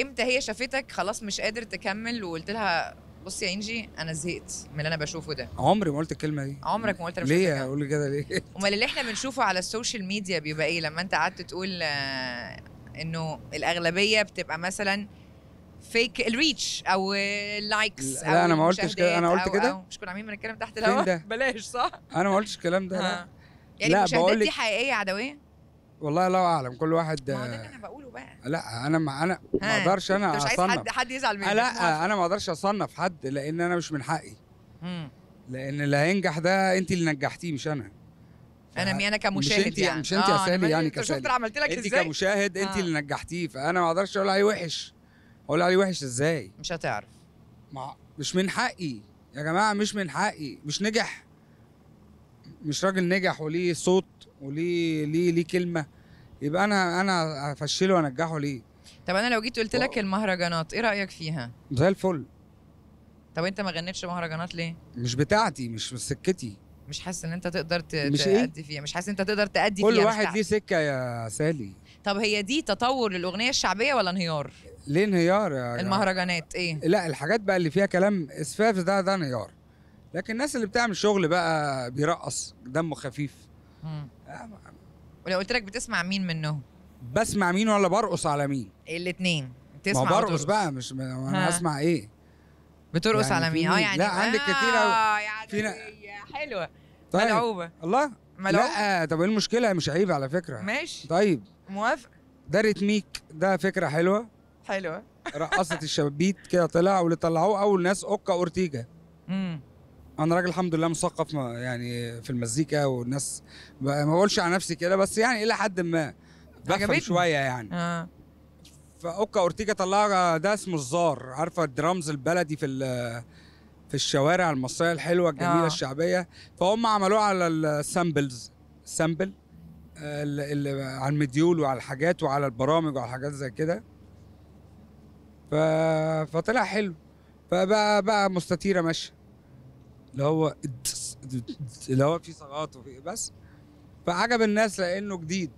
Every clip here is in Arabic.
امتى هي شافتك خلاص مش قادر تكمل وقلت لها بص يا انجي انا زهقت من اللي انا بشوفه ده عمري ما قلت الكلمه دي عمرك ما قلت انا ليه اقول كده ليه امال اللي احنا بنشوفه على السوشيال ميديا بيبقى ايه لما انت قعدت تقول آه، انه الاغلبيه بتبقى مثلا فيك الريتش او اللايكس لا لا انا ما قلتش كده انا قلت كده مش كنا عاملين بنتكلم تحت الهواء بلاش صح انا ما قلتش الكلام ده لا آه. يعني لا بقولك... دي حقيقيه عدويه والله لا اعلم كل واحد ما ده اللي انا بقوله بقى لا انا ما انا ما اقدرش انا مش عايز اصنف حد حد يزعل مني لا انا ما اقدرش اصنف حد لان انا مش من حقي مم. لان اللي هينجح ده انت اللي نجحتيه مش انا انا مين انا كمشاهد مش انت يعني مش انت آه يا سالي يعني شفت انت عملت لك ازاي انت كمشاهد انت آه. اللي نجحتيه فانا ما اقدرش اقول عليه وحش اقول عليه وحش ازاي مش هتعرف ما مش من حقي يا جماعه مش من حقي مش نجح مش راجل نجح وليه صوت وليه ليه ليه كلمه يبقى انا انا افشله وانجحه ليه طب انا لو جيت قلت لك و... المهرجانات ايه رايك فيها زي الفل طب انت ما غنيتش مهرجانات ليه مش بتاعتي مش سكتي مش حاسس ان انت تقدر ت... مش تأدي إيه؟ فيها مش حاسس ان انت تقدر تأدي كل فيها كل واحد ليه سكه يا سالي طب هي دي تطور للاغنيه الشعبيه ولا انهيار ليه انهيار يا المهرجانات ايه لا الحاجات بقى اللي فيها كلام اسفاف ده ده انهيار لكن الناس اللي بتعمل شغل بقى بيرقص دمه خفيف ولو قلت لك بتسمع مين منهم بسمع مين ولا برقص على مين الاثنين بتسمع ما برقص بقى مش انا هسمع ايه بترقص يعني على مين اه يعني لا آه، عندك كتير اه يعني حلوه طيب. ملعوبه الله ملعوبه لا طب ايه المشكله مش عيب على فكره ماشي طيب موافق ده ريتميك ده فكره حلوه حلوه رقصت الشبابيت كده طلع واللي طلعوه اول ناس اوكا اورتيجا امم انا راجل الحمد لله مثقف يعني في المزيكا والناس ما بقولش على نفسي كده بس يعني الى حد ما بفهم شويه يعني آه. فاوكا اورتيجا طلع ده اسمه الزار عارفه الدرامز البلدي في في الشوارع المصريه الحلوه الجميله آه. الشعبيه فهم عملوه على السامبلز آه، سامبل على المديول وعلى الحاجات وعلى البرامج وعلى حاجات زي كده فطلع حلو فبقى بقى مستطيره ماشيه اللي هو اللي هو في صلاه وفي بس فعجب الناس لانه جديد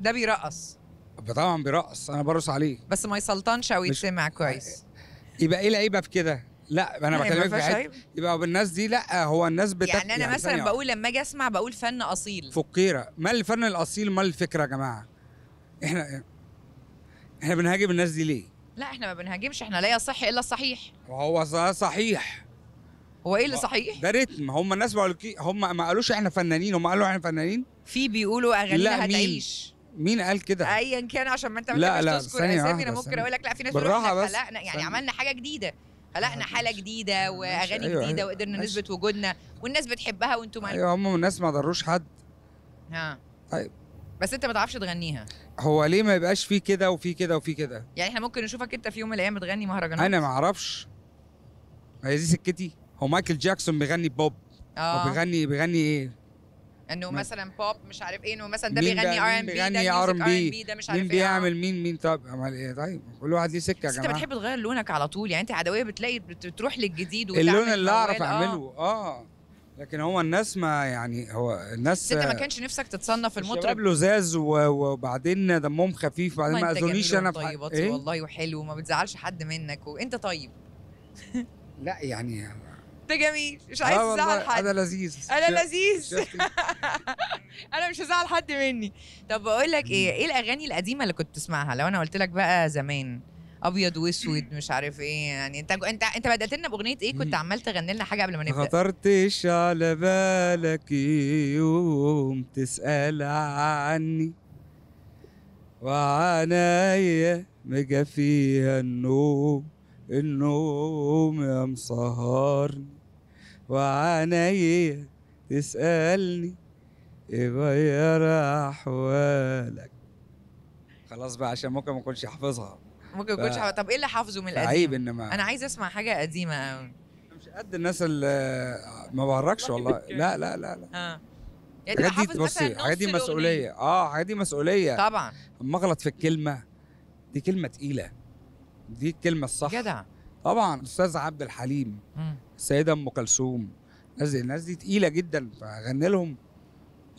ده بيرقص طبعا بيرقص انا برقص عليه بس ما يسلطنش او يتسمع كويس يبقى ايه العيبه في كده؟ لا انا يعني بكلمك في يبقى بالناس دي لا هو الناس بتاع يعني انا يعني مثلا بقول لما اجي اسمع بقول فن اصيل فقيره ما الفن الاصيل ما الفكره يا جماعه احنا احنا بنهاجم الناس دي ليه؟ لا احنا ما بنهاجمش احنا لا يصح الا الصحيح وهو صحيح هو ايه اللي صحيح؟ ده ريتم هم الناس بقول هم ما قالوش احنا فنانين هم قالوا احنا فنانين في بيقولوا اغانينا هتعيش مين قال كده؟ ايا كان عشان ما انت لا لا تذكر اسامي انا ممكن اقول لك لا في ناس بتقول بس خلقنا يعني سنة. عملنا حاجه جديده خلقنا حاله جديده واغاني أيوة جديده أيوة. وقدرنا نثبت وجودنا والناس بتحبها وانتم ايوه هم الناس ما ضروش حد ها طيب بس انت ما تعرفش تغنيها هو ليه ما يبقاش في كده وفي كده وفي كده يعني احنا ممكن نشوفك انت في يوم من الايام بتغني مهرجانات انا ما اعرفش هي دي سكتي هو مايكل جاكسون بيغني بوب اه بيغني بيغني ايه انه مثلا بوب مش عارف ايه انه مثلا ده بيغني ار ام بي ده ار ام بي ده مش عارف مين إيه. بيعمل مين مين طب عمل ايه طيب كل واحد ليه سكه يا جماعه انت بتحب تغير لونك على طول يعني انت عدويه بتلاقي بتروح للجديد اللون اللي اعرف آه. اعمله اه لكن هو الناس ما يعني هو الناس انت ما كانش نفسك تتصنف المطرب شباب لزاز وبعدين دمهم خفيف وبعدين ما اذونيش انا طيب إيه؟ والله وحلو وما بتزعلش حد منك وانت طيب لا يعني ده جميل مش اه عايز ازعل حد انا لذيذ انا لذيذ انا مش هزعل حد مني طب بقول لك ايه ايه الاغاني القديمه اللي كنت تسمعها لو انا قلت لك بقى زمان ابيض واسود مش عارف ايه يعني انت انت انت بدات لنا باغنيه ايه كنت عمال تغني لنا حاجه قبل ما نبدا ما خطرتش على بالك يوم تسال عني وعناية مجا فيها النوم النوم يا مسهرني وعناية تسألني يغير أحوالك خلاص بقى عشان ممكن ما كنتش حافظها ممكن ما كنتش ف... طب ايه اللي حافظه من القديم؟ عيب انما انا عايز اسمع حاجه قديمه قوي مش قد الناس اللي ما بهرجش والله لا لا لا لا اه يعني دي بصي الحاجات دي مسؤوليه اه الحاجات دي مسؤوليه طبعا اما اغلط في الكلمه دي كلمه تقيله دي الكلمه الصح جدع طبعا استاذ عبد الحليم السيده ام كلثوم الناس دي الناس دي تقيله جدا فاغني لهم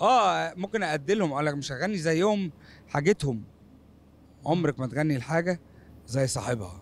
اه ممكن اقدلهم لهم اقول لك مش هغني زيهم حاجتهم عمرك ما تغني الحاجه زي صاحبها